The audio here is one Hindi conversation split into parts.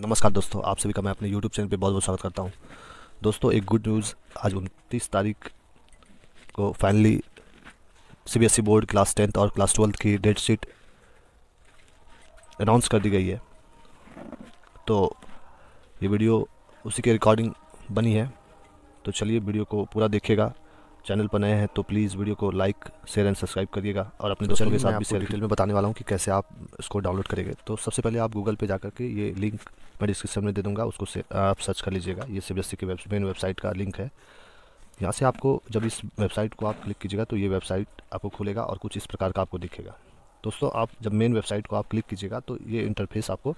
नमस्कार दोस्तों आप सभी का मैं अपने YouTube चैनल पे बहुत बहुत स्वागत करता हूँ दोस्तों एक गुड न्यूज़ आज उनतीस तारीख को finally CBSE board class tenth और क्लास ट्वेल्थ की डेट शीट अनाउंस कर दी गई है तो ये वीडियो उसी के रिकॉर्डिंग बनी है तो चलिए वीडियो को पूरा देखिएगा चैनल पर नए हैं तो प्लीज़ वीडियो को लाइक शेयर एंड सब्सक्राइब करिएगा और अपने दोस्तों तो के साथ भी शेयर डिटेल में बताने वाला हूँ कि कैसे आप इसको डाउनलोड करेंगे तो सबसे पहले आप गूगल पे जाकर के ये लिंक मैं डिस्क्रिप्शन में दे दूँगा उसको आप सर्च कर लीजिएगा ये सी की वेब मेन वेबसाइट का लिंक है यहाँ से आपको जब इस वेबसाइट को आप क्लिक कीजिएगा तो ये वेबसाइट आपको खुलेगा और कुछ इस प्रकार का आपको दिखेगा दोस्तों आप जब मेन वेबसाइट को आप क्लिक कीजिएगा तो ये इंटरफेस आपको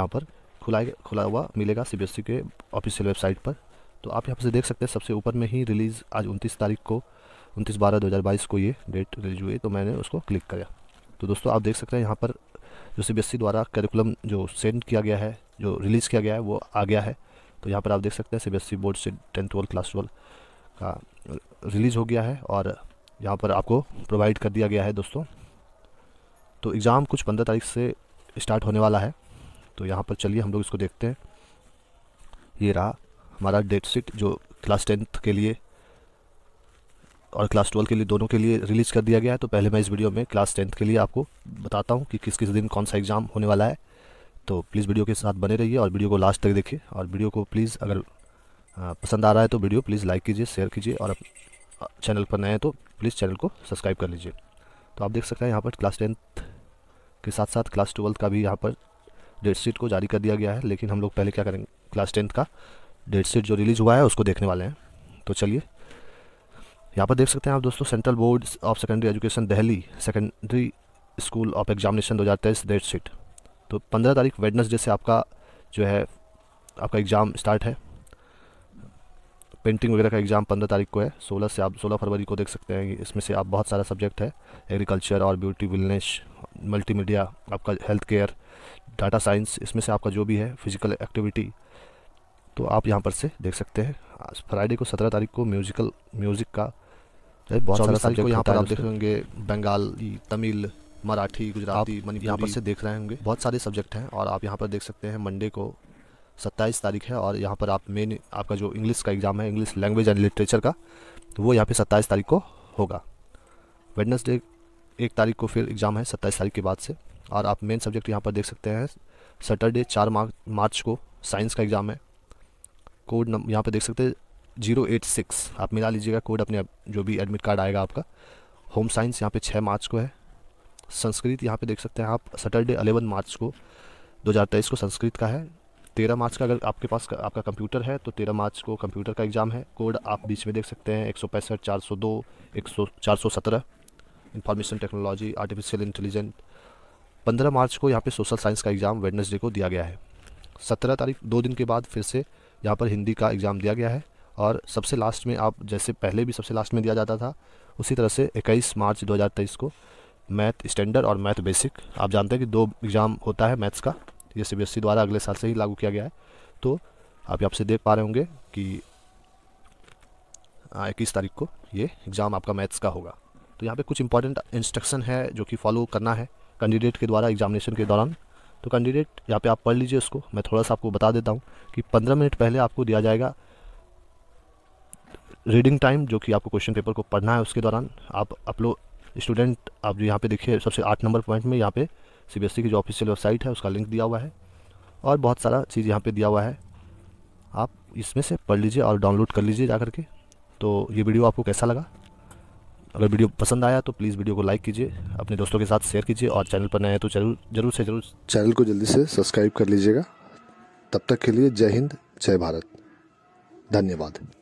यहाँ पर खुला खुला हुआ मिलेगा सी के ऑफिशियल वेबसाइट पर तो आप यहाँ से देख सकते हैं सबसे ऊपर में ही रिलीज़ आज उनतीस तारीख को उनतीस बारह दो हज़ार बाईस को ये डेट रिलीज हुई तो मैंने उसको क्लिक किया तो दोस्तों आप देख सकते हैं यहाँ पर जो सी e द्वारा करिकुलम जो सेंड किया गया है जो रिलीज़ किया गया है वो आ गया है तो यहाँ पर आप देख सकते हैं सी बोर्ड e से टेंथ ट्वेल्थ क्लास ट्वेल्व का रिलीज़ हो गया है और यहाँ पर आपको प्रोवाइड कर दिया गया है दोस्तों तो एग्ज़ाम कुछ पंद्रह तारीख से स्टार्ट होने वाला है तो यहाँ पर चलिए हम लोग इसको देखते हैं ये रहा हमारा डेट शीट जो क्लास टेंथ के लिए और क्लास ट्वेल्व के लिए दोनों के लिए रिलीज़ कर दिया गया है तो पहले मैं इस वीडियो में क्लास टेंथ के लिए आपको बताता हूँ कि किस किस दिन कौन सा एग्ज़ाम होने वाला है तो प्लीज़ वीडियो के साथ बने रहिए और वीडियो को लास्ट तक देखिए और वीडियो को प्लीज़ अगर पसंद आ रहा है तो वीडियो प्लीज़ लाइक कीजिए शेयर कीजिए और चैनल पर नए हैं तो प्लीज़ चैनल को सब्सक्राइब कर लीजिए तो आप देख सकते हैं यहाँ पर क्लास टेंथ के साथ साथ क्लास ट्वेल्थ का भी यहाँ पर डेट शीट को जारी कर दिया गया है लेकिन हम लोग पहले क्या करेंगे क्लास टेंथ का डेट शीट जो रिलीज़ हुआ है उसको देखने वाले हैं तो चलिए यहाँ पर देख सकते हैं आप दोस्तों central board of secondary education Delhi secondary school of examination दो हज़ार तेईस डेट शीट तो पंद्रह तारीख वेडनेसडे से आपका जो है आपका एग्ज़ाम स्टार्ट है पेंटिंग वगैरह का एग्ज़ाम पंद्रह तारीख को है सोलह से आप सोलह फरवरी को देख सकते हैं इसमें से आप बहुत सारा सब्जेक्ट है एग्रीकल्चर और ब्यूटी विलनेस मल्टीमीडिया आपका हेल्थ केयर डाटा साइंस इसमें से आपका जो भी है फिजिकल एक्टिविटी तो आप यहाँ पर से देख सकते हैं फ्राइडे को सत्रह तारीख को म्यूजिकल म्यूज़िक का बहुत सारा तारीख को यहाँ पर आप देखेंगे बंगाली तमिल मराठी गुजराती मणिपुरी यहाँ पर से देख रहे होंगे बहुत सारे सब्जेक्ट हैं और आप यहाँ पर देख सकते हैं मंडे को सत्ताईस तारीख है और यहाँ पर आप मेन आपका जो इंग्लिश का एग्ज़ाम है इंग्लिश लैंग्वेज एंड लिटरेचर का वो यहाँ पे सत्ताईस तारीख को होगा वेडनसडे एक तारीख को फिर एग्ज़ाम है सत्ताईस तारीख के बाद से और आप मेन सब्जेक्ट यहाँ पर देख सकते हैं सैटरडे चार मार्च को साइंस का एग्ज़ाम है कोड नंबर यहाँ पे देख सकते हैं जीरो एट सिक्स आप मिला लीजिएगा कोड अपने जो भी एडमिट कार्ड आएगा आपका होम साइंस यहाँ पे छः मार्च को है संस्कृत यहाँ पे देख सकते हैं आप सैटरडे अलेवन मार्च को 2023 को संस्कृत का है तेरह मार्च का अगर आपके पास आपका कंप्यूटर है तो तेरह मार्च को कंप्यूटर का एग्ज़ाम है कोड आप बीच में देख सकते हैं एक सौ पैंसठ चार सौ दो एक सौ चार सौ सत्रह इंफॉर्मेशन टेक्नोलॉजी आर्टिफिशियल इंटेलिजेंट पंद्रह मार्च को यहाँ पे सोशल साइंस का एग्ज़ाम वेडनेसडे को दिया गया है सत्रह तारीख दो दिन के बाद फिर से यहाँ पर हिंदी का एग्ज़ाम दिया गया है और सबसे लास्ट में आप जैसे पहले भी सबसे लास्ट में दिया जाता था उसी तरह से 21 मार्च 2023 को मैथ स्टैंडर्ड और मैथ बेसिक आप जानते हैं कि दो एग्ज़ाम होता है मैथ्स का ये सी द्वारा अगले साल से ही लागू किया गया है तो आप यहाँ से देख पा रहे होंगे कि इक्कीस तारीख को ये एग्ज़ाम आपका मैथ्स का होगा तो यहाँ पे कुछ इंपॉर्टेंट इंस्ट्रक्शन है जो कि फॉलो करना है कैंडिडेट के द्वारा एग्जामिनेशन के दौरान तो कैंडिडेट यहाँ पे आप पढ़ लीजिए उसको मैं थोड़ा सा आपको बता देता हूँ कि पंद्रह मिनट पहले आपको दिया जाएगा रीडिंग टाइम जो कि आपको क्वेश्चन पेपर को पढ़ना है उसके दौरान आप अपलो स्टूडेंट आप जो यहाँ पे देखिए सबसे आठ नंबर पॉइंट में यहाँ पे सी e की जो ऑफिशियल वेबसाइट है उसका लिंक दिया हुआ है और बहुत सारा चीज़ यहाँ पे दिया हुआ है आप इसमें से पढ़ लीजिए और डाउनलोड कर लीजिए जा करके तो ये वीडियो आपको कैसा लगा अगर वीडियो पसंद आया तो प्लीज़ वीडियो को लाइक कीजिए अपने दोस्तों के साथ शेयर कीजिए और चैनल पर नए हैं तो जरूर जरूर से जरूर चैनल को जल्दी से सब्सक्राइब कर लीजिएगा तब तक के लिए जय हिंद जय भारत धन्यवाद